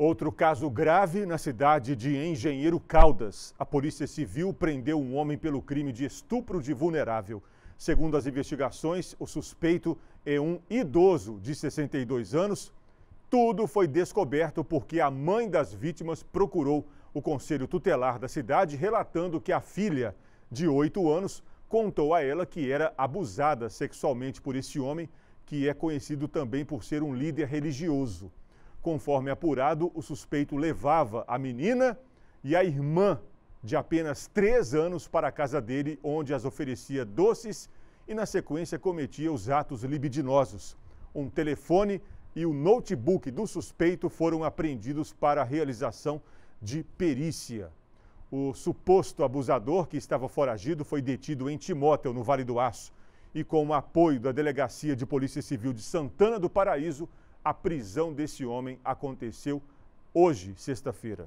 Outro caso grave na cidade de Engenheiro Caldas. A Polícia Civil prendeu um homem pelo crime de estupro de vulnerável. Segundo as investigações, o suspeito é um idoso de 62 anos. Tudo foi descoberto porque a mãe das vítimas procurou o conselho tutelar da cidade, relatando que a filha, de 8 anos, contou a ela que era abusada sexualmente por esse homem, que é conhecido também por ser um líder religioso. Conforme apurado, o suspeito levava a menina e a irmã de apenas três anos para a casa dele, onde as oferecia doces e, na sequência, cometia os atos libidinosos. Um telefone e o notebook do suspeito foram apreendidos para a realização de perícia. O suposto abusador, que estava foragido, foi detido em Timóteo, no Vale do Aço, e com o apoio da Delegacia de Polícia Civil de Santana do Paraíso, a prisão desse homem aconteceu hoje, sexta-feira.